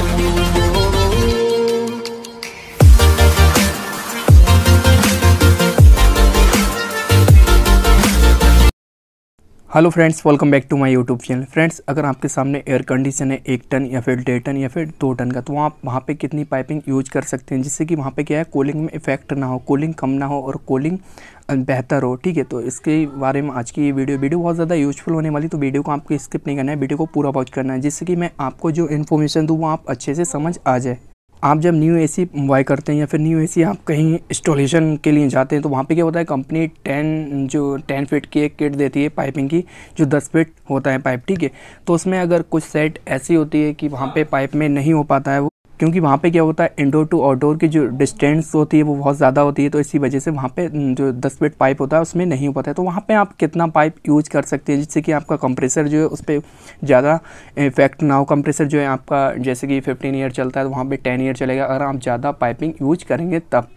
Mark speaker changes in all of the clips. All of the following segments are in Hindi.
Speaker 1: you. Hello friends welcome back to my YouTube channel friends अगर आपके सामने एयर कंडीशन है एक टन या फिर डेढ़ टन या फिर दो टन का तो आप वहाँ पे कितनी पाइपिंग यूज कर सकते हैं जिससे कि वहाँ पे क्या है कूलिंग में इफेक्ट ना हो कूलिंग कम ना हो और कूलिंग बेहतर हो ठीक है तो इसके बारे में आज की ये वीडियो वीडियो बहुत ज़्यादा यूजफुल होने वाली तो वीडियो को आपको स्किप नहीं करना है वीडियो को पूरा वॉच करना है जिससे कि मैं आपको जो इन्फॉर्मेशन दूँ वो आप अच्छे से समझ आ जाए आप जब न्यू एसी बाय करते हैं या फिर न्यू एसी आप कहीं इंस्टॉलेशन के लिए जाते हैं तो वहाँ पे क्या होता है कंपनी टेन जो टेन फीट की एक किट देती है पाइपिंग की जो दस फीट होता है पाइप ठीक है तो उसमें अगर कुछ सेट ऐसी होती है कि वहाँ पे पाइप हाँ। में नहीं हो पाता है वो क्योंकि वहाँ पे क्या होता है इंडोर टू आउटडोर की जो डिस्टेंस होती है वो बहुत ज़्यादा होती है तो इसी वजह से वहाँ पे जो दस फीट पाइप होता है उसमें नहीं हो पाता है तो वहाँ पे आप कितना पाइप यूज कर सकते हैं जिससे कि आपका कंप्रेसर जो है उस पर ज़्यादा इफेक्ट ना हो कंप्रेसर जो है आपका जैसे कि फिफ्टीन ईयर चलता है तो वहाँ पर टेन ईयर चलेगा अगर आप ज़्यादा पाइपिंग यूज करेंगे तब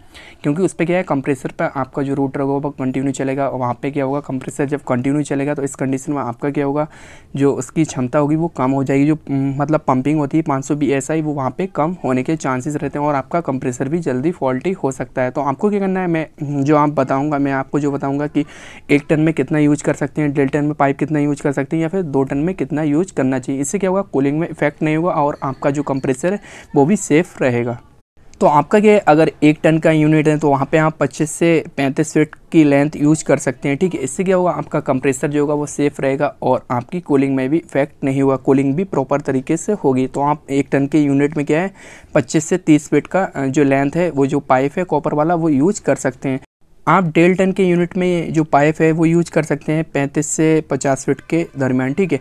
Speaker 1: क्योंकि उस पर क्या है कंप्रेसर पर आपका जो रूट होगा वो कंटिन्यू चलेगा और वहाँ पे क्या होगा कंप्रेसर जब कंटिन्यू चलेगा तो इस कंडीशन में आपका क्या होगा जो उसकी क्षमता होगी वो कम हो जाएगी जो मतलब पंपिंग होती है पाँच सौ वो वहाँ पर कम होने के चांसेस रहते हैं और आपका कंप्रेसर भी जल्दी फॉल्टी हो सकता है तो आपको क्या करना है मैं जो आप बताऊँगा मैं आपको जो बताऊँगा कि एक टन में कितना यूज कर सकते हैं डेढ़ टन में पाइप कितना यूज कर सकते हैं या फिर दो टन में कितना यूज करना चाहिए इससे क्या होगा कूलिंग में इफेक्ट नहीं होगा और आपका जो कंप्रेसर है वो भी सेफ़ रहेगा तो आपका क्या है अगर एक टन का यूनिट है तो वहाँ पे आप 25 से 35 फीट की लेंथ यूज कर सकते हैं ठीक है इससे क्या होगा आपका कंप्रेसर जो होगा वो सेफ़ रहेगा और आपकी कूलिंग में भी इफेक्ट नहीं होगा कूलिंग भी प्रॉपर तरीके से होगी तो आप एक टन के यूनिट में क्या है पच्चीस से तीस फीट का जो लेंथ है वो जो पाइप है कॉपर वाला वो यूज कर सकते हैं आप डेढ़ टन के यूनिट में जो पाइप है वो यूज कर सकते हैं पैंतीस से पचास फीट के दरमियान ठीक है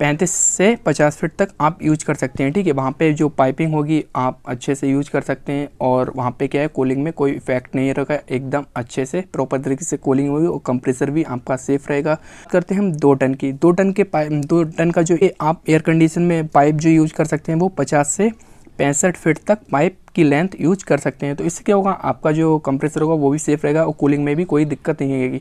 Speaker 1: पैंतीस से पचास फीट तक आप यूज कर सकते हैं ठीक है वहाँ पे जो पाइपिंग होगी आप अच्छे से यूज कर सकते हैं और वहाँ पे क्या है कूलिंग में कोई इफेक्ट नहीं रहेगा एकदम अच्छे से प्रॉपर तरीके से कूलिंग होगी और कंप्रेसर भी आपका सेफ रहेगा करते हैं हम दो टन की दो टन के पाइप दो टन का जो आप एयर कंडीशन में पाइप जो यूज कर सकते हैं वो पचास से पैंसठ फिट तक पाइप की लेंथ यूज कर सकते हैं तो इससे क्या होगा आपका जो कंप्रेसर होगा वो भी सेफ रहेगा और कूलिंग में भी कोई दिक्कत नहीं आएगी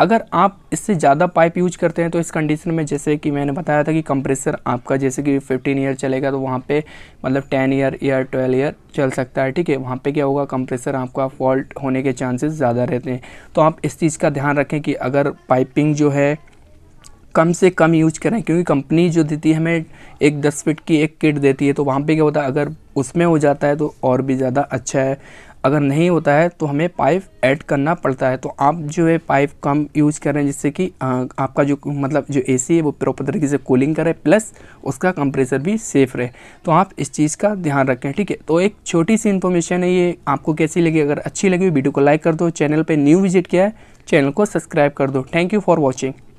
Speaker 1: अगर आप इससे ज़्यादा पाइप यूज करते हैं तो इस कंडीशन में जैसे कि मैंने बताया था कि कंप्रेसर आपका जैसे कि 15 ईयर चलेगा तो वहाँ पे मतलब 10 ईयर ईयर 12 ईयर चल सकता है ठीक है वहाँ पे क्या होगा कंप्रेसर आपका फॉल्ट होने के चांसेस ज़्यादा रहते हैं तो आप इस चीज़ का ध्यान रखें कि अगर पाइपिंग जो है कम से कम यूज करें क्योंकि कंपनी जो देती है हमें एक दस फिट की एक किट देती है तो वहाँ पे क्या होता है अगर उसमें हो जाता है तो और भी ज़्यादा अच्छा है अगर नहीं होता है तो हमें पाइप ऐड करना पड़ता है तो आप जो है पाइप कम यूज़ करें जिससे कि आपका जो मतलब जो एसी है वो प्रॉपर तरीके से कूलिंग करे प्लस उसका कंप्रेसर भी सेफ़ रहे तो आप इस चीज़ का ध्यान रखें ठीक है तो एक छोटी सी इन्फॉर्मेशन है ये आपको कैसी लगी अगर अच्छी लगी वीडियो को लाइक कर दो चैनल पर न्यू विजिट किया है चैनल को सब्सक्राइब कर दो थैंक यू फॉर वॉचिंग